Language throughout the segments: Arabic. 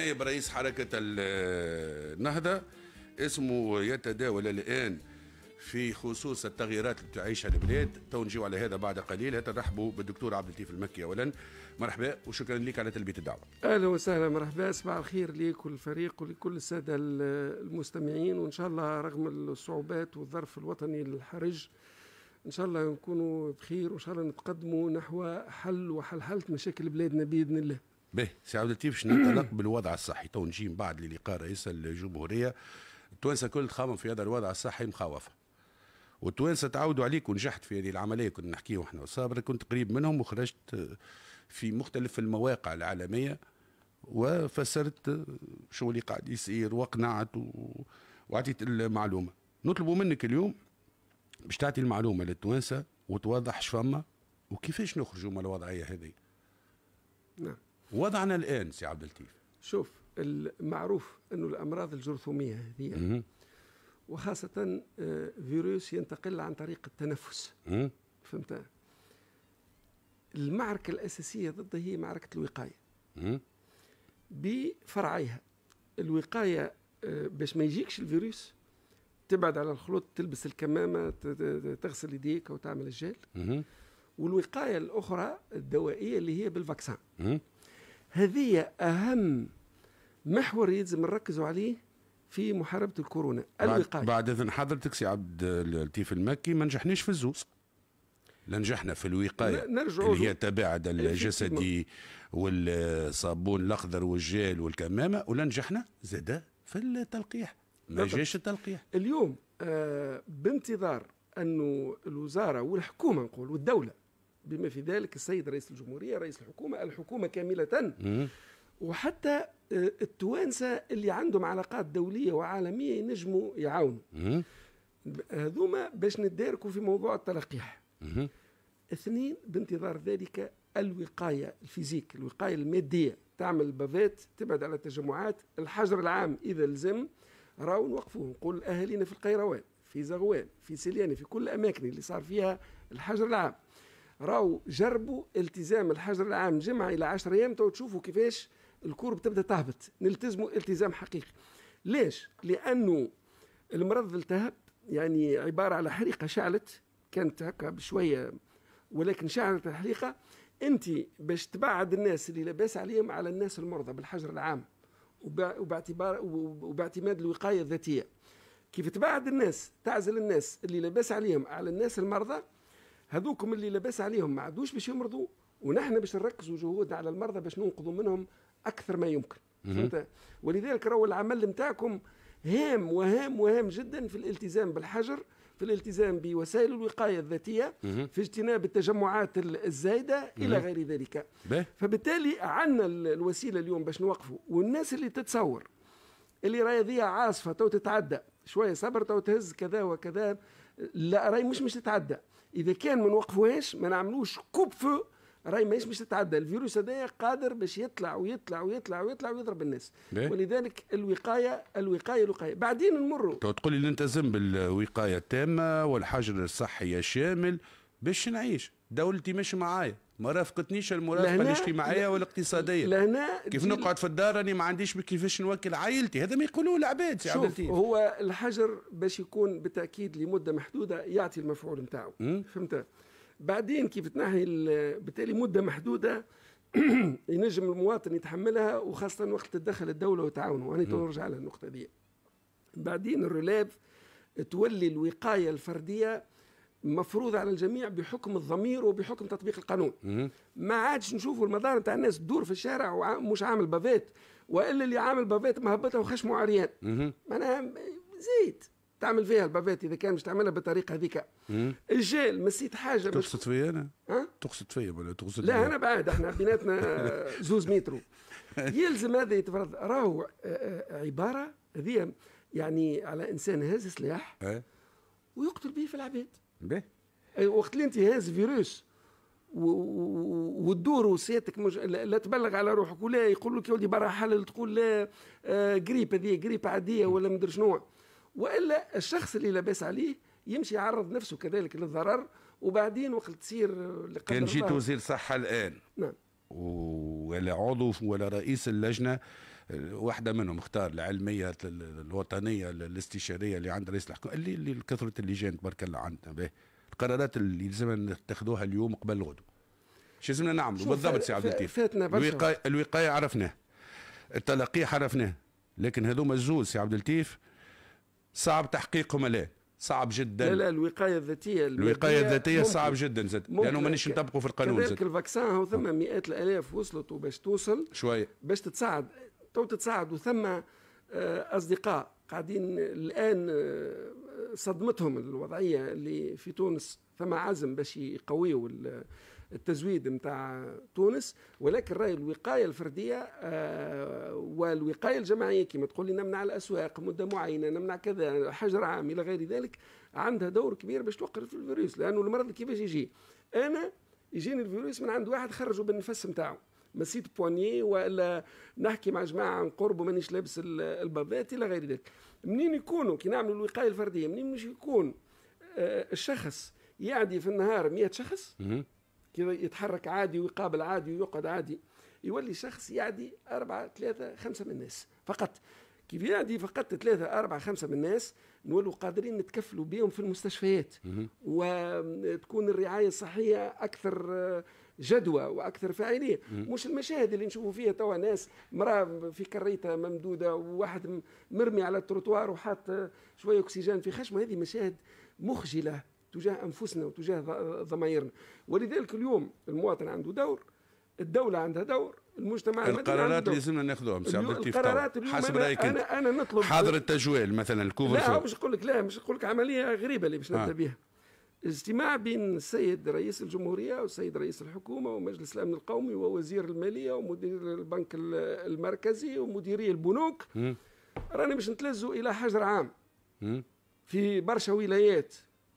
نائب رئيس حركة النهضة اسمه يتداول الآن في خصوص التغييرات اللي تعيشها البلاد تو نجيو على هذا بعد قليل ترحبوا بالدكتور عبد اللطيف المكي اولا مرحبا وشكرا لك على تلبيه الدعوه. اهلا وسهلا مرحبا صباح الخير لك والفريق ولكل الساده المستمعين وان شاء الله رغم الصعوبات والظرف الوطني الحرج ان شاء الله نكونوا بخير وان شاء الله نتقدموا نحو حل وحلحله مشاكل بلادنا باذن الله. به سي عبد اللطيف شنو يتعلق بالوضع الصحي تو نجي من بعد للقاء رئيس الجمهوريه التوانسه كل تخمم في هذا الوضع الصحي مخاوفه والتوانسه تعودوا عليك ونجحت في هذه العمليه كنا نحكيو احنا وصابر كنت قريب منهم وخرجت في مختلف المواقع العالميه وفسرت شو اللي قاعد يصير واقنعت و... المعلومه نطلبوا منك اليوم باش تعطي المعلومه للتوانسه وتوضح فما وكيفاش نخرجوا من الوضعيه هذه نعم وضعنا الان سي عبد اللطيف شوف المعروف انه الامراض الجرثوميه هذه وخاصه آه، فيروس ينتقل عن طريق التنفس فهمت المعركه الاساسيه ضده هي معركه الوقايه بفرعيها الوقايه آه، باش ما يجيكش الفيروس تبعد على الخلوط تلبس الكمامه تغسل يديك وتعمل الجل والوقايه الاخرى الدوائيه اللي هي بالفاكسان هذه أهم محور يلزم نركزوا عليه في محاربة الكورونا الوقاية بعد إذن حضرتك سي عبد اللطيف المكي ما نجحناش في الزوز لا نجحنا في الوقاية نرجع اللي هي التباعد الجسدي إيه، والصابون الأخضر والجيل والكمامة ولا نجحنا زاد في التلقيح ما نعم. جاش التلقيح اليوم آه بانتظار أنه الوزارة والحكومة نقول والدولة بما في ذلك السيد رئيس الجمهورية رئيس الحكومة الحكومة كاملة وحتى آه، التوانسة اللي عندهم علاقات دولية وعالمية ينجموا يعاونوا هذوما باش نداركوا في موضوع التلقيح اثنين بانتظار ذلك الوقاية الفيزيك الوقاية المادية تعمل البافات تبعد على التجمعات الحجر العام إذا لزم راهو نوقفوه نقول أهالينا في القيروان في زغوان في سليانة في كل الأماكن اللي صار فيها الحجر العام راو جربوا التزام الحجر العام جمعة إلى 10 أيام تو تشوفوا كيفاش الكور بتبدا تهبط نلتزموا التزام حقيقي ليش؟ لأنه المرض التهب يعني عبارة على حريقة شعلت كانت هكا بشوية ولكن شعلت الحريقة أنت باش تبعد الناس اللي لاباس عليهم على الناس المرضى بالحجر العام وباعتبار وباعتماد الوقاية الذاتية كيف تبعد الناس تعزل الناس اللي لاباس عليهم على الناس المرضى هذوكم اللي لاباس عليهم ما عادوش باش يمرضوا ونحن باش نركزوا جهودنا على المرضى باش ننقذوا منهم اكثر ما يمكن فهمت ولذلك راهو العمل نتاعكم هام وهام وهام جدا في الالتزام بالحجر في الالتزام بوسائل الوقايه الذاتيه في اجتناب التجمعات الزايده الى غير ذلك فبالتالي عندنا الوسيله اليوم باش نوقفوا والناس اللي تتصور اللي راهي ذي عاصفه تو تتعدى شويه صبر تو تهز كذا وكذا لا راهي مش مش تتعدى اذا كان ما نوقفوهاش ما نعملوش كوب فو راهي ماهيش باش تتعدى الفيروس هذايا قادر باش يطلع ويطلع ويطلع ويطلع ويضرب الناس بيه؟ ولذلك الوقايه الوقايه الوقايه بعدين نمروا تقول لي نلتزم بالوقايه التامه والحجر الصحي الشامل باش نعيش دولتي مش معايا ما رافقتنيش المرافقه الاجتماعيه والاقتصاديه لهنا كيف نقعد في الدار راني ما عنديش كيفاش نوكل عائلتي هذا ما يقولوه العباد سي عبد هو الحجر باش يكون بالتاكيد لمده محدوده يعطي المفعول نتاعو فهمت بعدين كيف تنحي بالتالي مده محدوده ينجم المواطن يتحملها وخاصه وقت تدخل الدوله وتعاونه وانا نرجع للنقطة دي بعدين الرلاف تولي الوقايه الفرديه مفروضة على الجميع بحكم الضمير وبحكم تطبيق القانون ما عادش نشوفوا المدار نتاع الناس تدور في الشارع ومش عامل بافات والا اللي عامل بافات مهبته وخشمه عريان معناها زيد تعمل فيها البافات اذا كان مش تعملها بالطريقه هذيك الجيل مسيت حاجه تقصد فيا انا؟ ها؟ تقصد فيا ولا تقصد لا انا بعد احنا بيناتنا زوز مترو يلزم هذا يتفرض راهو آه، آه، عباره هذه يعني على انسان هاز سلاح ويقتل به في العباد باهي وقت اللي انت هاز فيروس والدور وسيادتك مج... لا تبلغ على روحك ولا يقول لك يا ولدي برا حلل تقول لا آه قريب هذه قريب عاديه ولا ما ادري شنو والا الشخص اللي لاباس عليه يمشي يعرض نفسه كذلك للضرر وبعدين وقت تصير كان جيت وزير صحه الان نعم ولا عضو ولا رئيس اللجنه واحدة منهم اختار العلمية الوطنية الاستشارية اللي عند رئيس الحكومة اللي اللي كثرة اللجان تبارك الله عندنا به القرارات اللي لازم نتخذوها اليوم قبل الغدو شو لازمنا نعملوا بالضبط سي عبد اللطيف الوقاية الوقاية عرفناه التلقيح عرفناه لكن هذوما الزوز سي عبد اللطيف صعب تحقيقهم لا صعب جدا لا لا الوقايه الذاتيه الوقايه الذاتيه ممكن. صعب جدا زاد لانه مانيش نطبقوا في القانون كذلك الفاكسان هو ثم مئات الالاف وصلت وباش توصل شويه باش تتصعد تو تتصاعد وثم آه، اصدقاء قاعدين الان آه، صدمتهم الوضعيه اللي في تونس ثم عزم باش يقويوا التزويد نتاع تونس ولكن راي الوقايه الفرديه آه، والوقايه الجماعيه كما تقول لي نمنع الاسواق مده معينه نمنع كذا حجر عام الى غير ذلك عندها دور كبير باش توقف الفيروس لانه المرض كيفاش يجي انا يجيني الفيروس من عند واحد خرجوا بالنفس نتاعو مسيد بواني والا نحكي مع جماعه عن قرب ومانيش لابس البابات الى غير ذلك منين يكونوا كي نعملوا الوقايه الفرديه منين مش يكون آه، الشخص يعدي في النهار 100 شخص كي يتحرك عادي ويقابل عادي ويقعد عادي يولي شخص يعدي أربعة ثلاثة خمسة من الناس فقط كيف يعدي فقط ثلاثة أربعة خمسة من الناس نولوا قادرين نتكفلوا بهم في المستشفيات وتكون الرعاية الصحية أكثر آه، جدوى واكثر فاعليه مش المشاهد اللي نشوفوا فيها توا ناس مراه في كريتها ممدوده وواحد مرمي على التروتوار وحاط شويه اكسجين في خشمه هذه مشاهد مخجله تجاه انفسنا وتجاه ضمايرنا ولذلك اليوم المواطن عنده دور الدوله عندها دور المجتمع القرارات اللي لازمنا ناخذوها سي عبد اللطيف القرارات حسب رايك انا انا نطلب حاضر التجوال مثلا الكوفر لا مش نقول لك لا مش نقول لك عمليه غريبه اللي باش نبدا آه. بها اجتماع بين السيد رئيس الجمهورية والسيد رئيس الحكومة ومجلس الأمن القومي ووزير المالية ومدير البنك المركزي ومديري البنوك رانا باش نتلزوا إلى حجر عام في برشا ولايات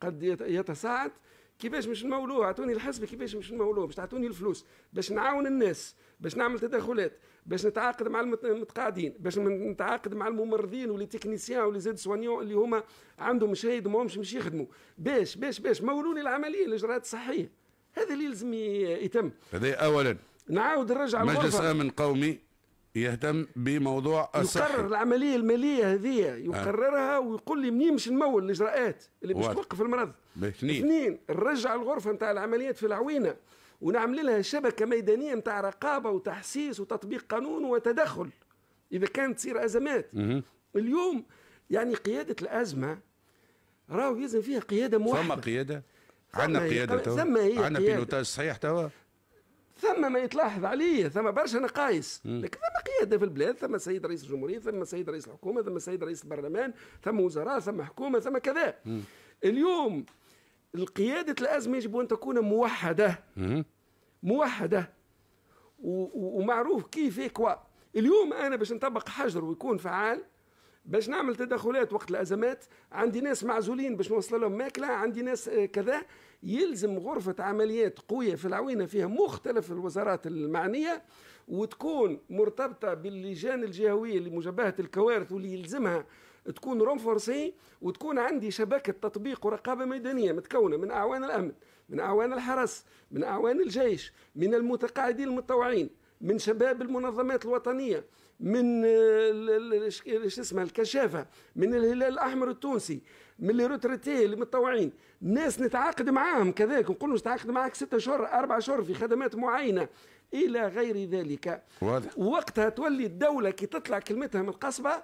قد يتصاعد كيفاش مش نمولوه اعطوني الحسبة كيفاش مش نمولوه باش تعطوني الفلوس باش نعاون الناس باش نعمل تدخلات باش نتعاقد مع المتقاعدين باش نتعاقد مع الممرضين ولي تكنيسيان ولي سوانيون اللي هما عندهم شهيد ماهمش مش يخدموا باش باش باش مولوني العمليه الاجراءات الصحيه هذا اللي يلزم يتم هذا اولا نعاود نرجع مجلس امن قومي يهتم بموضوع الصحي يقرر العمليه الماليه هذه آه. يقررها ويقول لي منين مش نمول الاجراءات اللي باش توقف المرض اثنين نرجع الغرفه نتاع العمليات في العوينه ونعمل لها شبكه ميدانيه نتاع رقابه وتحسيس وتطبيق قانون وتدخل اذا كانت تصير ازمات اليوم يعني قياده الازمه راهو يلزم فيها قياده موحده ثم قياده عندنا قياده توا عندنا بيلوتاج صحيح توا ثم ما يتلاحظ عليه ثم برشا نقايص لكن ثم قيادة في البلاد ثم سيد رئيس الجمهورية ثم سيد رئيس الحكومة ثم سيد رئيس البرلمان ثم وزراء ثم حكومة ثم كذا اليوم القيادة الأزمة يجب أن تكون موحدة موحدة ومعروف كيف كوا اليوم أنا باش نطبق حجر ويكون فعال باش نعمل تدخلات وقت الأزمات عندي ناس معزولين باش نوصل لهم ماكلة عندي ناس آه، كذا يلزم غرفة عمليات قوية في العوينة فيها مختلف الوزارات المعنية وتكون مرتبطة باللجان الجهوية لمجابهة الكوارث واللي يلزمها تكون رونفورسي وتكون عندي شبكه تطبيق ورقابه ميدانيه متكونه من اعوان الامن من اعوان الحرس من اعوان الجيش من المتقاعدين المتطوعين من شباب المنظمات الوطنيه من آه، شو اسمها الكشافه من الهلال الاحمر التونسي من اللي روتريتي اللي متطوعين ناس نتعاقد معاهم كذلك نقول نتعاقد معاك ستة شهور أربعة شهور في خدمات معينه الى غير ذلك واضح وقتها تولي الدوله كي تطلع كلمتها من القصبه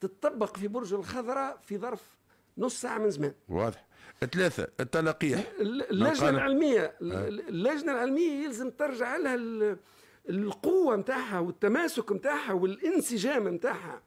تطبق في برج الخضراء في ظرف نص ساعة من زمان واضح ثلاثة التلقيح نعم، اللجنة العلمية آه. اللجنة العلمية يلزم ترجع لها القوة نتاعها والتماسك نتاعها والانسجام نتاعها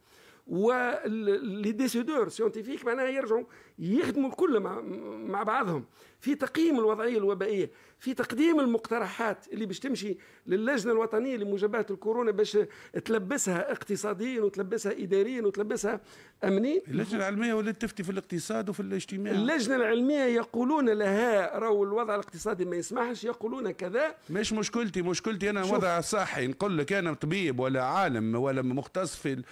ولي ديسيدور سيونتيفيك معناها يرجعوا يخدموا الكل مع, مع بعضهم في تقييم الوضعية الوبائية في تقديم المقترحات اللي باش تمشي للجنة الوطنية لمجابهة الكورونا باش تلبسها اقتصاديا وتلبسها إداريا وتلبسها أمنيا اللجنة العلمية ولات تفتي في الاقتصاد وفي الاجتماع اللجنة العلمية يقولون لها راهو الوضع الاقتصادي ما يسمحش يقولون كذا مش مشكلتي مشكلتي أنا وضع صحي نقول لك أنا طبيب ولا عالم ولا مختص في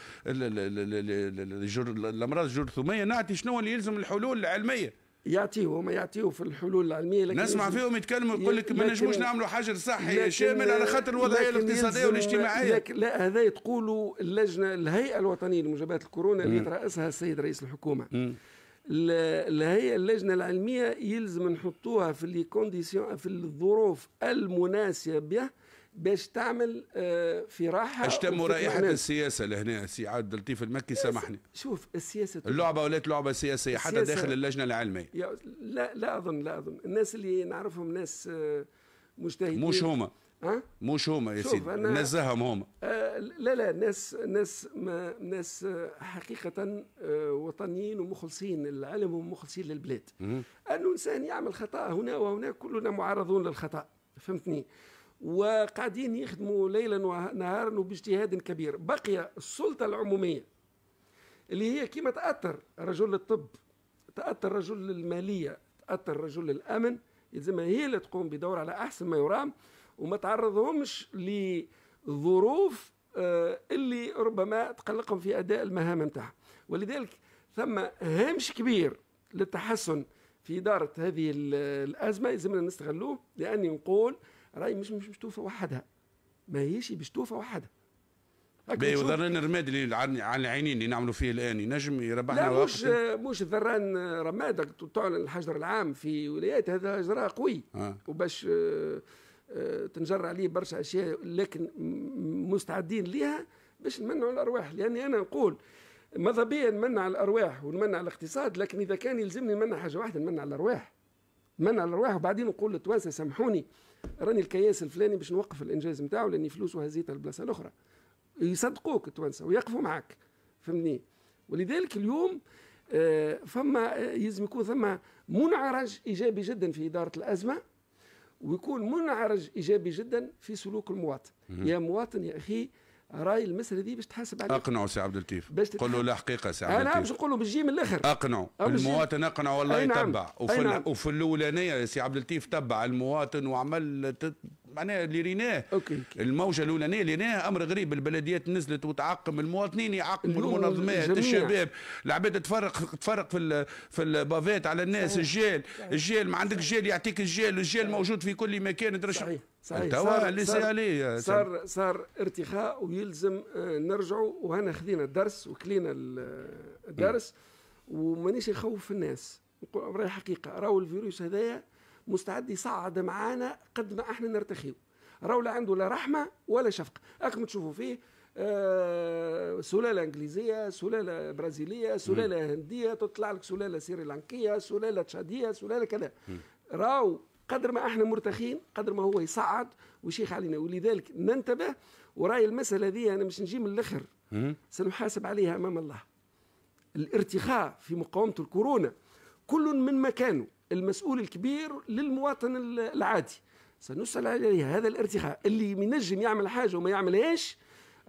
الأمراض الجرثومية نعطي شنو اللي يلزم الحلول حلول علميه يأتي هما يأتي في الحلول العلميه لكن نسمع فيهم يتكلموا يقول لك ما نجموش نعملوا حجر صحي شامل على خاطر الوضعيه الاقتصاديه والاجتماعيه لكن لا هذا تقولوا اللجنه الهيئه الوطنيه لمجابهه الكورونا اللي يترأسها السيد رئيس الحكومه الهيئه اللجنه العلميه يلزم نحطوها في لي كونديسيون في الظروف المناسبه باش تعمل آه، في راحه اشتموا رائحه السياسه لهنا سي عبد اللطيف المكي سامحني شوف السياسه اللعبه ولات لعبه سياسيه حتى داخل اللجنه العلميه لا لا اظن لا اظن الناس اللي نعرفهم ناس آه، مجتهدين مش هما أه؟ مش هما يا سيدي نزههم هما آه لا لا ناس ناس ما ناس آه، حقيقة آه وطنيين ومخلصين للعلم ومخلصين للبلاد أنه إنسان يعمل خطأ هنا وهناك كلنا معرضون للخطأ فهمتني آه وقاعدين يخدموا ليلا ونهارا وباجتهاد كبير بقي السلطه العموميه اللي هي كما تاثر رجل الطب تاثر رجل الماليه تاثر رجل الامن يلزمها هي اللي تقوم بدور على احسن ما يرام وما تعرضهمش لظروف آه، اللي ربما تقلقهم في اداء المهام نتاعهم ولذلك ثم هامش كبير للتحسن في اداره هذه الازمه يلزمنا نستغلوه لاني نقول راهي مش مش, مش توفى وحدها ماهيش باش توفى وحدها باهي وذران الرماد اللي على العينين اللي نعملوا فيه الان ينجم يربحنا لا مش مش ذران رماد تعلن الحجر العام في ولايات هذا اجراء قوي آه. وباش آه، آه، تنجر عليه برشا اشياء لكن مستعدين ليها باش نمنعوا الارواح لاني انا نقول ماذا بيا نمنع الارواح ونمنع الاقتصاد لكن اذا كان يلزمني نمنع حاجه واحده نمنع الارواح نمنع الارواح وبعدين نقول للتوانسه سامحوني راني الكياس الفلاني باش نوقف الانجاز نتاعو لاني فلوسه هزيتها البلاصه الاخرى يصدقوك التوانسه ويقفوا معك فهمني ولذلك اليوم آه، فما آه، يلزم يكون ثم منعرج ايجابي جدا في اداره الازمه ويكون منعرج ايجابي جدا في سلوك المواطن يا مواطن يا اخي راي المساله دي باش تحاسب عليه اقنعوا سي عبد اللطيف قول له لا حقيقه سي عبد اللطيف انا باش نقول له بالجي من الاخر اقنعوا المواطن اقنع والله نعم. يتبع وفي, نعم. وفي الاولانيه سي عبد اللطيف تبع المواطن وعمل معناها اللي ريناه الموجه الاولانيه اللي ريناها امر غريب البلديات نزلت وتعقم المواطنين يعقموا المنظمات الشباب العباد تفرق تفرق في في البافات على الناس صحيح. الجيل صحيح. الجيل ما عندك جيل يعطيك الجيل الجيل موجود في كل مكان درش صحيح صحيح صار اللي صار, صار, صار صار ارتخاء ويلزم آه، نرجعوا وهنا خذينا الدرس وكلينا آه، الدرس ومانيش نخوف الناس نقول راهي حقيقه راهو الفيروس هذايا مستعد يصعد معانا قد ما احنا نرتخيه راهو لا عنده لا رحمه ولا شفقه اكم تشوفوا فيه آه سلاله انجليزيه سلاله برازيليه سلاله هنديه تطلع لك سلاله سريلانكيه سلاله تشاديه سلاله كذا راو قدر ما احنا مرتخين قدر ما هو يصعد ويشيخ علينا ولذلك ننتبه وراي المساله هذه انا مش نجي من الاخر سنحاسب عليها امام الله الارتخاء في مقاومه الكورونا كل من مكانه المسؤول الكبير للمواطن العادي سنسأل عليه هذا الارتخاء اللي ينجم يعمل حاجة وما يعملهاش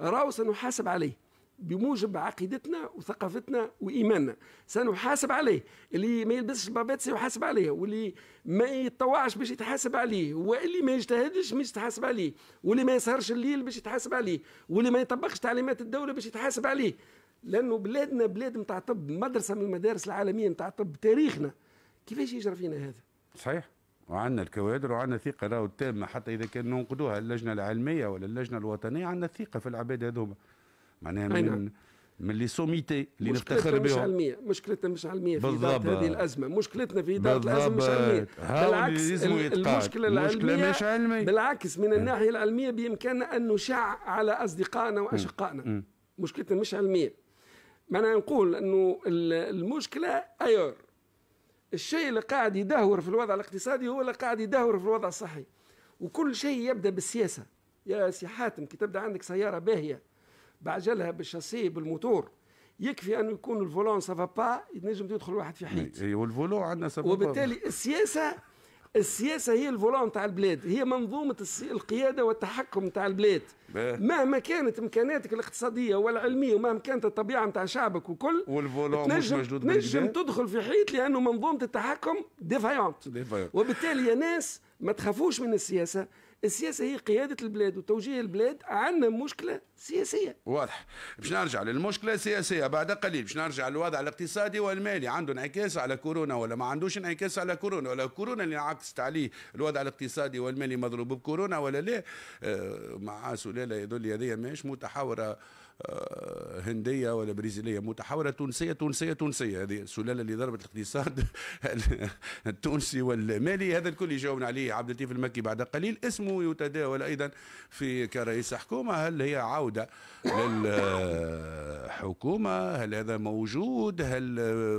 راهو سنحاسب عليه بموجب عقيدتنا وثقافتنا وايماننا سنحاسب عليه اللي ما يلبسش البابات سيحاسب عليه واللي ما يتطوعش باش يتحاسب عليه واللي ما يجتهدش باش يتحاسب عليه واللي ما يسهرش الليل باش يتحاسب عليه واللي ما يطبقش تعليمات الدوله باش يتحاسب عليه لانه بلادنا بلاد نتاع طب مدرسه من المدارس العالميه نتاع طب تاريخنا كيفاش يجرى فينا هذا صحيح وعندنا الكوادر وعندنا ثقه راهو التامه حتى اذا كان ننقدوها اللجنه العلميه ولا اللجنه الوطنيه عندنا ثقه في العباد هذوما معناها من نعم. من لي سوميتي اللي نفتخر بهم مش علميه مشكلتنا مش علميه في بالضبط هذه الازمه مشكلتنا في اداره الازمه مش علميه بالعكس المشكله العلميه مش علمية. بالعكس من نعم. الناحيه العلميه بامكاننا ان نشع على اصدقائنا واشقائنا مشكلتنا مش علميه معناها نقول انه المشكله ايور الشيء اللي قاعد يدهور في الوضع الاقتصادي هو اللي قاعد يدهور في الوضع الصحي وكل شيء يبدا بالسياسه يا سي حاتم كي تبدا عندك سياره باهيه بعجلها بالشاسيه بالموتور يكفي انه يكون الفولون سافا با ينجم يدخل واحد في حيط والفولون عندنا سافا وبالتالي السياسه السياسه هي الفولون تاع البلاد هي منظومه القياده والتحكم تاع البلاد مهما كانت امكاناتك الاقتصاديه والعلميه ومهما كانت الطبيعه تاع شعبك وكل والفولون تنجم مش موجود تنجم تدخل في حيط لانه منظومه التحكم ديفايونت وبالتالي يا ناس ما تخافوش من السياسه السياسه هي قياده البلاد وتوجيه البلاد عندنا مشكله سياسيه واضح باش نرجع للمشكله السياسيه بعد قليل باش نرجع للوضع الاقتصادي والمالي عنده انعكاس على كورونا ولا ما عندوش انعكاس على كورونا ولا كورونا اللي عكست عليه الوضع الاقتصادي والمالي مضروب بكورونا ولا لا آه، مع سلاله يدل هذه ماهيش متحاوره آه، هنديه ولا برازيليه متحورة تونسيه تونسيه تونسيه هذه السلاله اللي ضربت الاقتصاد التونسي والمالي هذا الكل يجاوبنا عليه عبد اللطيف المكي بعد قليل اسمه يتداول ايضا في كرئيس حكومه هل هي عوده للحكومه هل هذا موجود هل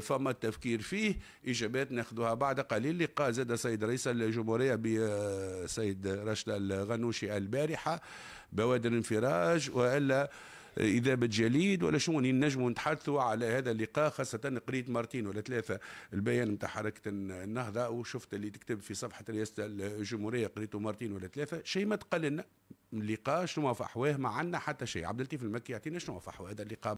فما التفكير فيه اجابات ناخذها بعد قليل لقاء زاد سيد رئيس الجمهوريه بسيد رشد الغنوشي البارحه بوادر انفراج والا إذابة جليد ولا شوني نجموا نتحدثوا على هذا اللقاء خاصة قريت مرتين ولا ثلاثة البيان نتاع حركة النهضة وشفت اللي تكتب في صفحة رئاسة الجمهورية قريته مرتين ولا ثلاثة شيء ما تقلنا اللقاء شنو في أحواه ما عندنا حتى شيء عبد اللطيف المكي يعطينا شنو في أحواه هذا اللقاء